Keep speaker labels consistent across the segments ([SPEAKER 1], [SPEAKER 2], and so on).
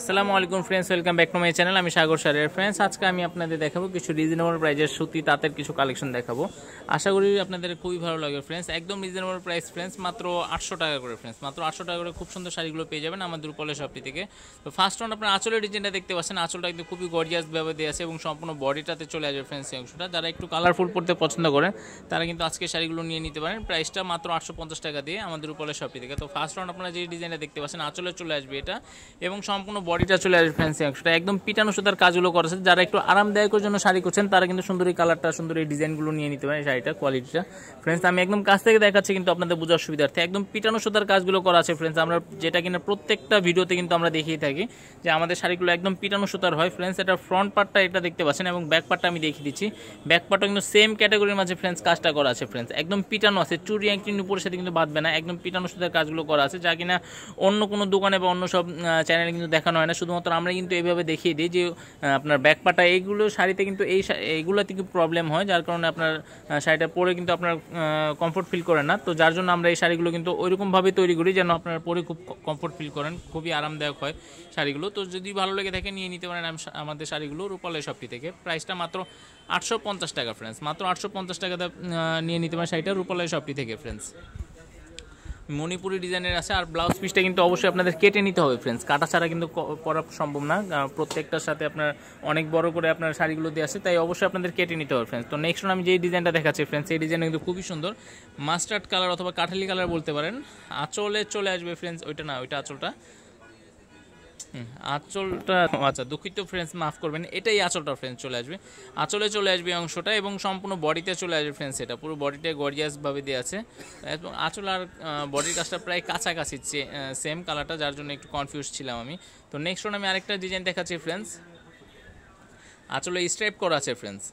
[SPEAKER 1] আসসালামু আলাইকুম friends welcome back to my channel আমি সাগর সারের ফ্রেন্ডস আজকে আমি আপনাদের দেখাবো কিছু রিজনেবল প্রাইজের সুতি তাঁতের কিছু কালেকশন দেখাবো আশা করি আপনাদের খুবই ভালো লাগবে ফ্রেন্ডস একদম রিজনেবল প্রাইস ফ্রেন্ডস মাত্র আটশো টাকা করে ফ্রেন্ডস মাত্র আটশো টাকা করে খুব সুন্দর শাড়িগুলো পেয়ে যাবেন আমাদের উপলে শপটি থেকে তো ফার্স্ট রাউন্ড আপনার আঁচলের ডিজাইনটা দেখতে পাচ্ছেন আঁচলটা একদম খুবই গর্জিয়াস ভাবে দেওয়া আছে এবং সম্পূর্ণ বডিটাতে চলে আসবে ফ্রেন্ডস এই অংশটা যারা একটু কালারফুল পড়তে পছন্দ করেন তারা কিন্তু আজকে শাড়িগুলো নিয়ে নিতে পারেন প্রাইসটা মাত্র আটশো টাকা দিয়ে আমাদের উপলে শপটি থেকে তো ফার্স্ট রাউন্ড আপনারা যে ডিজাইনটা দেখতে পাচ্ছেন আঁচলে চলে আসবে এটা এবং সম্পূর্ণ বডিটা চলে আসবে ফ্যান্সি অংশটা একদম পিটানো সুতার কাজগুলো করেছে যারা একটু আরামদায়কের জন্য শাড়ি করছেন তারা কিন্তু সুন্দর এই কালারটা সুন্দর এই ডিজাইনগুলো নিয়ে নিতে পারেন শাড়িটা কোয়ালিটিটা ফ্রেন্ডস আমি একদম কাছ থেকে দেখাচ্ছি কিন্তু আপনাদের বোঝার সুবিধার্থে একদম পিটানো সুতার কাজগুলো করা আছে ফ্রেন্ডস আমরা যেটা কিনা প্রত্যেকটা ভিডিওতে কিন্তু আমরা দেখিয়ে থাকি যে আমাদের শাড়িগুলো একদম পিটানো সুতার হয় ফ্রেন্ডস এটা ফ্রন্ট পার্টটা এটা দেখতে পাচ্ছেন এবং ব্যাক পার্টটা আমি দেখিয়ে দিচ্ছি ব্যাক পার্টটা কিন্তু সেম ক্যাটাগরির মাঝে ফ্রেন্ডস কাজটা করা আছে ফ্রেন্ডস একদম পিটানো আছে চুরি একটি উপরের সাথে কিন্তু বাঁধবে না একদম পিটানো সুতার কাজগুলো করা আছে যা কিনা অন্য কোনো দোকানে বা অন্য সব চ্যানেলে কিন্তু দেখা দেখানো হয় না শুধুমাত্র আমরা কিন্তু এইভাবে দেখিয়ে দিই যে আপনার ব্যাকপাটা এইগুলো শাড়িতে কিন্তু এই এইগুলোতে কিন্তু প্রবলেম হয় যার কারণে আপনার শাড়িটা পরে কিন্তু আপনার কমফোর্ট ফিল করে না তো যার জন্য আমরা এই শাড়িগুলো কিন্তু ওইরকমভাবে তৈরি করি যেন আপনার পরে খুব কমফোর্ট ফিল করেন খুবই আরামদায়ক হয় শাড়িগুলো তো যদি ভালো লেগে থাকে নিয়ে নিতে পারেন আমাদের শাড়িগুলো রূপালয় শপটি থেকে প্রাইসটা মাত্র আটশো টাকা ফ্রেন্ডস মাত্র আটশো টাকা নিয়ে নিতে পারেন শাড়িটা রূপালয় শপটি থেকে ফ্রেন্ডস মণিপুরি ডিজাইনের আছে আর ব্লাউজ পিসটা কিন্তু অবশ্যই আপনাদের কেটে নিতে হবে ফ্রেন্ডস কাটা ছাড়া কিন্তু করা সম্ভব না প্রত্যেকটার সাথে আপনার অনেক বড় করে আপনার শাড়িগুলো দিয়ে আসে তাই অবশ্যই আপনাদের কেটে নিতে হবে ফ্রেন্ডস তো নেক্সট আমি যেই ডিজাইনটা দেখাচ্ছি ফ্রেন্ডস এই ডিজাইনটা কিন্তু খুবই সুন্দর মাস্টার্ড কালার অথবা কাঠালি কালার বলতে পারেন আঁচলে চলে আসবে ফ্রেন্ডস ওইটা না ওইটা আঁচলটা আঁচলটা আচ্ছা দুঃখিত ফ্রেন্ডস মাফ করবেন এটাই আঁচলটা ফ্রেন্ডস চলে আসবে আঁচলে চলে আসবে অংশটা এবং সম্পূর্ণ বডিতে চলে আসবে ফ্রেন্ডস এটা পুরো বডিটা গর্জিয়াসভাবে দেওয়া আছে এবং আঁচল আর বডির কাজটা প্রায় কাছাকাছি সেম কালারটা যার জন্য একটু কনফিউজ ছিলাম আমি তো নেক্সট আমি আরেকটা ডিজাইন দেখাচ্ছি ফ্রেন্ডস আঁচলে স্ট্রাইপ করা আছে ফ্রেন্ডস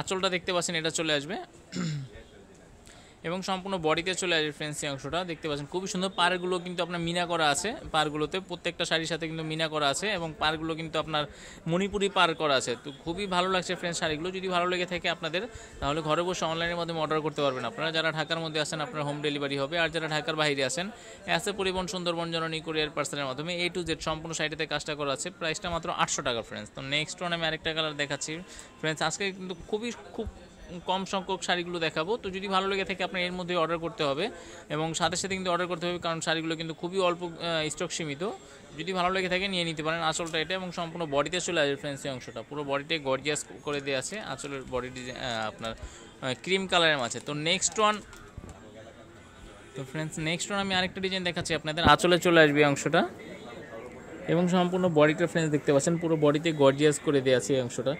[SPEAKER 1] আঁচলটা দেখতে পাচ্ছেন এটা চলে আসবে এবং সম্পূর্ণ বডিতে চলে আসবে ফেন্সিং অংশটা দেখতে পাচ্ছেন খুবই সুন্দর পারগুলো কিন্তু আপনার মিনা করা আছে পারগুলোতে প্রত্যেকটা শাড়ির সাথে কিন্তু মিনা করা আছে এবং পারগুলো কিন্তু আপনার মণিপুরি পার করা আছে তো খুবই ভালো লাগছে ফ্রেন্ডস শাড়িগুলো যদি ভালো লেগে থাকে আপনাদের তাহলে ঘরে বসে অনলাইনের মাধ্যমে অর্ডার করতে পারবেন আপনারা যারা ঢাকার মধ্যে আছেন আপনার হোম ডেলিভারি হবে আর যারা ঢাকার বাইরে আছেন এসে পরিবহন সুন্দরবন জননী কোরিয়ার পার্সেলের মাধ্যমে এ টু জেড সম্পূর্ণ শাড়িতে কাজটা করা আছে প্রাইসটা মাত্র আটশো টাকা ফ্রেন্ডস তো নেক্সট ওয়ান আমি আরেকটা কালার দেখাচ্ছি ফ্রেন্ডস আজকে কিন্তু খুবই খুব কম সংখ্যক শাড়িগুলো দেখাবো তো যদি ভালো লেগে থাকে আপনার এর মধ্যে অর্ডার করতে হবে এবং সাথে সাথে কিন্তু অর্ডার করতে হবে কারণ শাড়িগুলো কিন্তু খুবই অল্প স্টক সীমিত যদি ভালো লেগে থাকে নিয়ে নিতে পারেন আসলটা এটা এবং সম্পূর্ণ বডিতে চলে আসবে ফ্রেন্স এই অংশটা পুরো বডিতে গর্জিয়াস করে দেওয়া আছে আসলের বডি আপনার ক্রিম কালারের মাঝে তো নেক্সট ওয়ান তো ফ্রেন্ডস নেক্সট ওয়ান আমি আরেকটা ডিজাইন দেখাচ্ছি আপনাদের আঁচলে চলে আসবে অংশটা এবং সম্পূর্ণ বডিটা ফ্রেন্ডস দেখতে পাচ্ছেন পুরো বডিতে গর্জিয়াস করে দেওয়া আছে অংশটা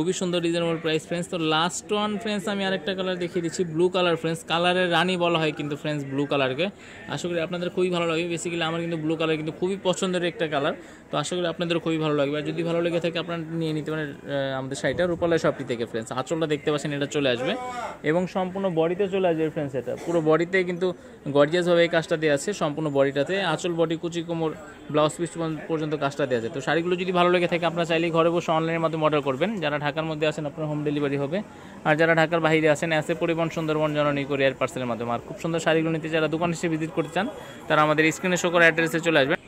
[SPEAKER 1] খুবই সুন্দর রিজনেবল প্রাইস ফ্রেন্ডস তো লাস্ট ওয়ান ফ্রেন্ডস আমি আরেকটা কালার দেখিয়ে দিচ্ছি ব্লু কালার ফ্রেন্ডস কালারের রানী বলা হয় কিন্তু ফ্রেন্ডস ব্লু কালারকে আশা করি আপনাদের খুবই ভালো লাগে বেসিক্যালি আমার কিন্তু ব্লু কালার কিন্তু খুবই পছন্দের একটা কালার তো আশা করি আপনাদের খুবই ভালো লাগবে আর যদি ভালো লেগে থাকে আপনারা নিয়ে নিতে পারেন আমাদের শাড়িটা রূপালয় শপটি থেকে ফ্রেন্ডস আঁচলটা দেখতে পাচ্ছেন এটা চলে আসবে এবং সম্পূর্ণ বডিতে চলে আসবে ফ্রেন্ডস এটা পুরো বডিতে কিন্তু গর্জিয়াসভাবে এই কাজটা দেওয়া আছে সম্পূর্ণ বডিটাতে আঁচল বডি কুচি কোমর ব্লাউজ পিস পর্যন্ত কাজটা দেওয়া আছে তো শাড়িগুলো যদি ভালো লেগে থাকে আপনারা চাইলে ঘরে বসে অনলাইনের মাধ্যমে অর্ডার করবেন যারা ঢাকার মধ্যে আসেন আপনার হোম ডেলিভারি হবে আর যারা ঢাকার বাইরে আসেন এসে পরিবহন সুন্দরবন জননী কোরিয়ার পার্সেলের মাধ্যমে আর খুব সুন্দর শাড়িগুলো নিতে যারা দোকান এসে ভিজিট করতে চান তারা আমাদের স্ক্রিনে শো করা অ্যাড্রেসে চলে আসবেন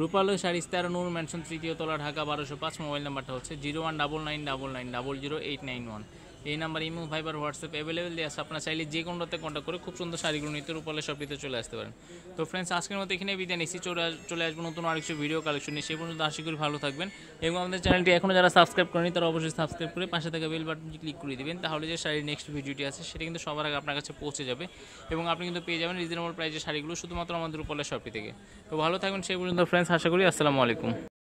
[SPEAKER 1] রূপালো শাড়ি তেরো নূর ম্যানশন তৃতীয় তলা ঢাকা বারোশো পাঁচ মোবাইল নাম্বারটা হচ্ছে zero one double nine double nine double zero eight nine one এই number imo Viber WhatsApp available দিয়ে আসে আপনার চাইলে যে কোনোটাতে কন্ট্যাক্ট করে খুব সুন্দর শাড়িগুলো নিতে সব দিতে চলে আসতে পারেন তো ফ্রেন্ডস আজকের মতো এখানে বিদায় নিচ্ছি চলে চলে আসবো নতুন আর কিছু ভিডিও কালেকশন নিয়ে সেই পর্যন্ত আশা করি ভালো থাকবেন এবং আমাদের চ্যানেলটি এখনও যারা সাবস্ক্রাইব করেনি তারা অবশ্যই সাবস্ক্রাইব করে পাশে থাকা বেল বাটনটি ক্লিক করে দেবেন তাহলে যে শাড়ির নেক্সট ভিডিওটি আছে সেটা কিন্তু সবার আগে আপনার কাছে পৌঁছে যাবে এবং আপনি কিন্তু পেয়ে যাবেন রিজনেবল প্রাইসের শাড়িগুলো শুধুমাত্র আমাদের রূপালে সব থেকে তো ভালো থাকবেন সেই পর্যন্ত ফ্রেন্ডস আশা করি আসসালামু আলাইকুম